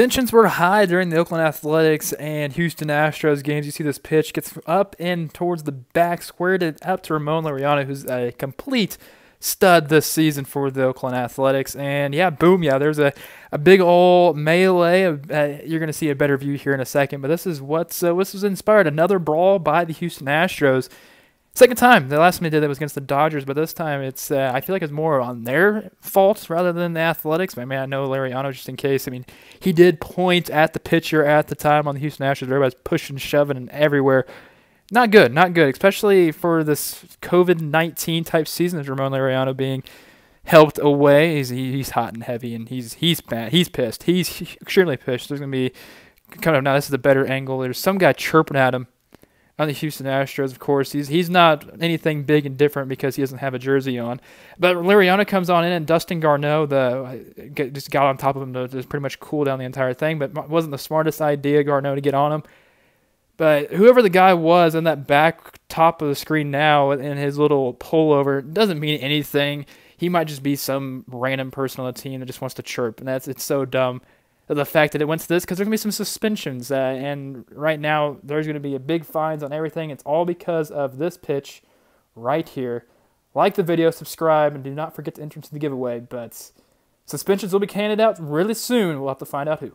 Tensions were high during the Oakland Athletics and Houston Astros games. You see this pitch gets up and towards the back, squared it up to Ramon Laureano, who's a complete stud this season for the Oakland Athletics. And yeah, boom, yeah, there's a, a big old melee. Uh, you're going to see a better view here in a second, but this is what's uh, this was inspired another brawl by the Houston Astros Second time. The last time they did that was against the Dodgers, but this time it's uh, I feel like it's more on their fault rather than the Athletics. But, I mean, I know Lariano just in case. I mean, he did point at the pitcher at the time on the Houston Astros. Everybody's pushing, shoving, and everywhere. Not good, not good, especially for this COVID nineteen type season. As Ramon Lariano being helped away, he's he's hot and heavy, and he's he's bad. He's pissed. He's extremely pissed. There's gonna be kind of now. This is a better angle. There's some guy chirping at him on the Houston Astros, of course. He's he's not anything big and different because he doesn't have a jersey on. But Liriano comes on in, and Dustin Garneau the just got on top of him to just pretty much cool down the entire thing. But wasn't the smartest idea Garneau to get on him. But whoever the guy was in that back top of the screen now in his little pullover doesn't mean anything. He might just be some random person on the team that just wants to chirp, and that's it's so dumb the fact that it went to this because there's going to be some suspensions. Uh, and right now, there's going to be a big fines on everything. It's all because of this pitch right here. Like the video, subscribe, and do not forget to enter into the giveaway. But suspensions will be handed out really soon. We'll have to find out who.